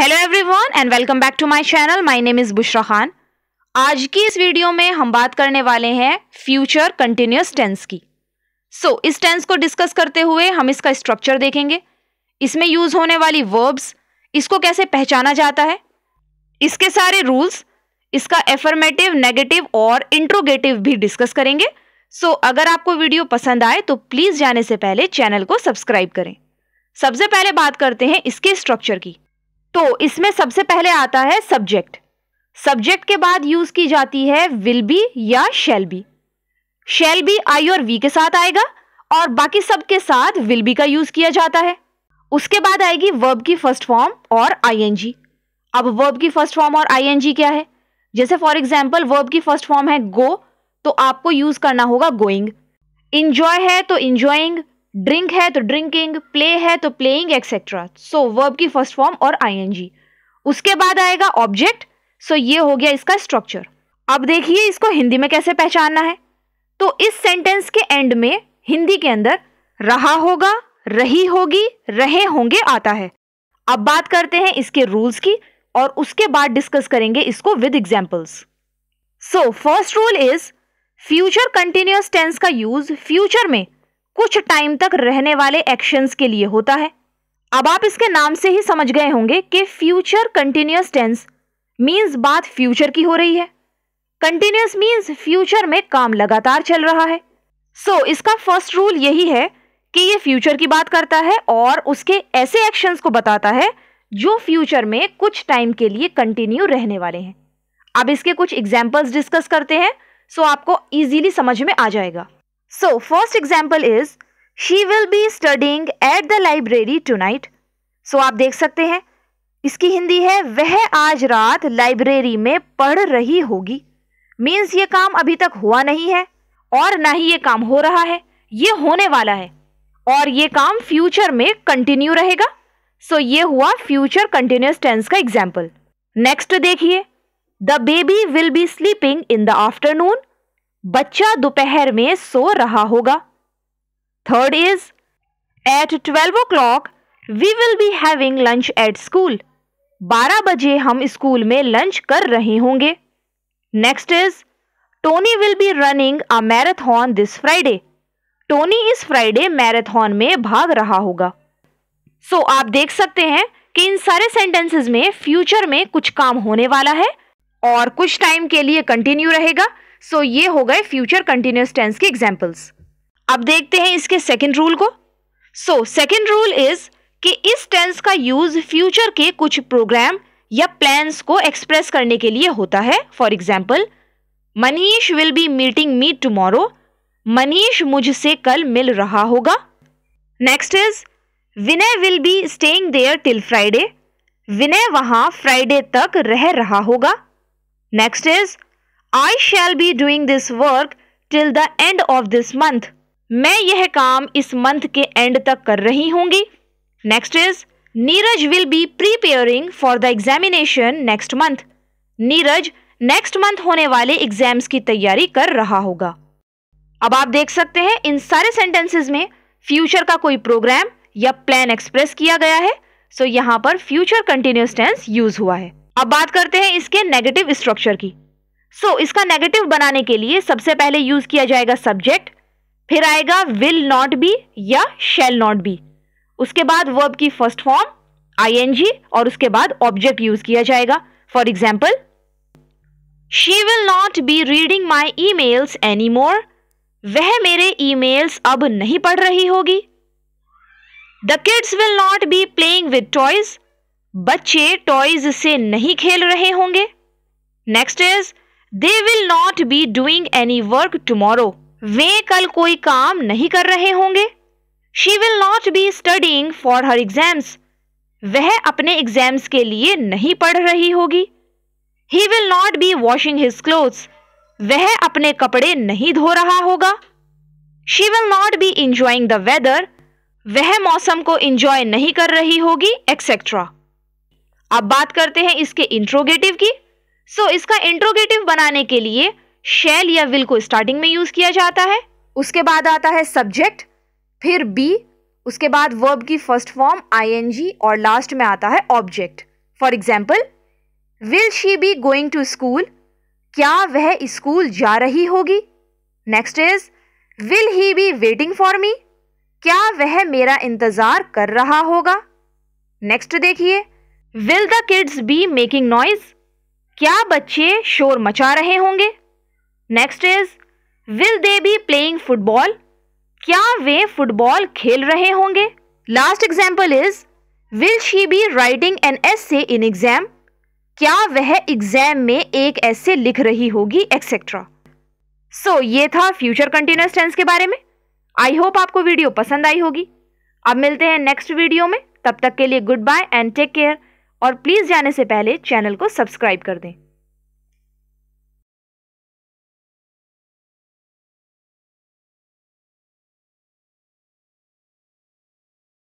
Hello everyone and welcome back to my channel my name is Bushra Khan आज की इस video में हम बात करने वाले हैं फ्यूचर कंटिन्यूस टेंस की सो so, इस टेंस को डिस्कस करते हुए हम इसका स्ट्रक्चर देखेंगे इसमें यूज़ होने वाली वर्ब्स इसको कैसे पहचाना जाता है इसके सारे रूल्स इसका एफर्मेटिव नेगेटिव और इंट्रोगेटिव भी डिस्कस करेंगे सो so, अगर आपको वीडियो पसंद आए तो प्लीज़ जाने से पहले चैनल को सब्सक्राइब करें सबसे पहले बात करते हैं इसके स्ट्रक्चर की तो इसमें सबसे पहले आता है सब्जेक्ट सब्जेक्ट के बाद यूज की जाती है विल बी या shall be shall be I और वी के साथ आएगा और बाकी सब के साथ विल बी का यूज किया जाता है उसके बाद आएगी वर्ब की फर्स्ट फॉर्म और आईएनजी अब वर्ब की फर्स्ट फॉर्म और आईएनजी क्या है जैसे फॉर एग्जाम्पल वर्ब की फर्स्ट फॉर्म है गो तो आपको यूज करना होगा गोइंग इंजॉय है तो इंजॉइंग ड्रिंक है तो ड्रिंकिंग प्ले है तो प्लेइंग एक्सेट्रा सो वर्ब की फर्स्ट फॉर्म और आईएनजी उसके बाद आएगा ऑब्जेक्ट सो ये हो गया इसका स्ट्रक्चर अब देखिए इसको हिंदी में कैसे पहचानना है तो इस सेंटेंस के एंड में हिंदी के अंदर रहा होगा रही होगी रहे होंगे आता है अब बात करते हैं इसके रूल्स की और उसके बाद डिस्कस करेंगे इसको with examples so first rule is future continuous tense का यूज फ्यूचर में कुछ टाइम तक रहने वाले एक्शंस के लिए होता है अब आप इसके नाम से ही समझ गए होंगे कि फ्यूचर कंटिन्यूस टेंस मीन्स बात फ्यूचर की हो रही है कंटिन्यूस मीन्स फ्यूचर में काम लगातार चल रहा है सो so, इसका फर्स्ट रूल यही है कि ये फ्यूचर की बात करता है और उसके ऐसे एक्शंस को बताता है जो फ्यूचर में कुछ टाइम के लिए कंटिन्यू रहने वाले हैं अब इसके कुछ एग्जाम्पल्स डिस्कस करते हैं सो so आपको ईजिली समझ में आ जाएगा So, first example is she will be studying at the library tonight. So, आप देख सकते हैं इसकी हिंदी है वह आज रात लाइब्रेरी में पढ़ रही होगी मीन्स ये काम अभी तक हुआ नहीं है और ना ही ये काम हो रहा है ये होने वाला है और ये काम फ्यूचर में कंटिन्यू रहेगा सो so, ये हुआ फ्यूचर कंटिन्यूस टेंस का एग्जाम्पल नेक्स्ट देखिए the baby will be sleeping in the afternoon बच्चा दोपहर में सो रहा होगा third is at twelve o'clock we will be having lunch at school बारह बजे हम स्कूल में लंच कर रहे होंगे next is Tony will be running a marathon this Friday Tony इस फ्राइडे मैराथन में भाग रहा होगा सो so, आप देख सकते हैं कि इन सारे सेंटेंसेस में फ्यूचर में कुछ काम होने वाला है और कुछ टाइम के लिए कंटिन्यू रहेगा सो so, ये हो गए फ्यूचर कंटिन्यूस टेंस के एग्जाम्पल्स अब देखते हैं इसके सेकेंड रूल को सो सेकेंड रूल इज कि इस टेंस का यूज फ्यूचर के कुछ प्रोग्राम या प्लान्स को एक्सप्रेस करने के लिए होता है for example Manish will be meeting me tomorrow Manish मुझसे कल मिल रहा होगा next is Vinay will be staying there till Friday Vinay वहां फ्राइडे तक रह रहा होगा next is I shall be doing this work till the end of this month मैं यह काम इस मंथ के एंड तक कर रही होंगी next is Neeraj will be preparing for the examination next month Neeraj next month होने वाले एग्जाम्स की तैयारी कर रहा होगा अब आप देख सकते हैं इन सारे सेंटेंसेस में फ्यूचर का कोई प्रोग्राम या प्लान एक्सप्रेस किया गया है सो so यहाँ पर फ्यूचर कंटिन्यूस टेंस यूज हुआ है अब बात करते हैं इसके नेगेटिव स्ट्रक्चर की सो so, इसका नेगेटिव बनाने के लिए सबसे पहले यूज किया जाएगा सब्जेक्ट फिर आएगा विल नॉट बी या शेल नॉट बी उसके बाद वर्ब की फर्स्ट फॉर्म आईएनजी और उसके बाद ऑब्जेक्ट यूज किया जाएगा for example she will not be reading my emails any more वह मेरे ई मेल्स अब नहीं पढ़ रही होगी the kids will not be playing with toys बच्चे टॉयज से नहीं खेल रहे होंगे next is they will not be doing any work tomorrow वे कल कोई काम नहीं कर रहे होंगे she will not be studying for her exams वह अपने एग्जाम्स के लिए नहीं पढ़ रही होगी he will not be washing his clothes वह अपने कपड़े नहीं धो रहा होगा she will not be enjoying the weather वह मौसम को इंजॉय नहीं कर रही होगी एक्सेट्रा अब बात करते हैं इसके इंट्रोगेटिव की सो so, इसका इंट्रोगेटिव बनाने के लिए शेल या विल को स्टार्टिंग में यूज किया जाता है उसके बाद आता है सब्जेक्ट फिर बी उसके बाद वर्ब की फर्स्ट फॉर्म आईएनजी और लास्ट में आता है object for example will she be going to school क्या वह स्कूल जा रही होगी next is will he be waiting for me क्या वह मेरा इंतजार कर रहा होगा नेक्स्ट देखिए will the kids be making noise क्या बच्चे शोर मचा रहे होंगे next is will they be playing football क्या वे फुटबॉल खेल रहे होंगे last example is will she be writing an essay in exam क्या वह एग्जाम में एक ऐसे लिख रही होगी एक्सेट्रा सो so, ये था फ्यूचर कंटिन्यूस टेंस के बारे में आई होप आपको वीडियो पसंद आई होगी अब मिलते हैं नेक्स्ट वीडियो में तब तक के लिए goodbye and take care और प्लीज़ जाने से पहले चैनल को सब्सक्राइब कर दें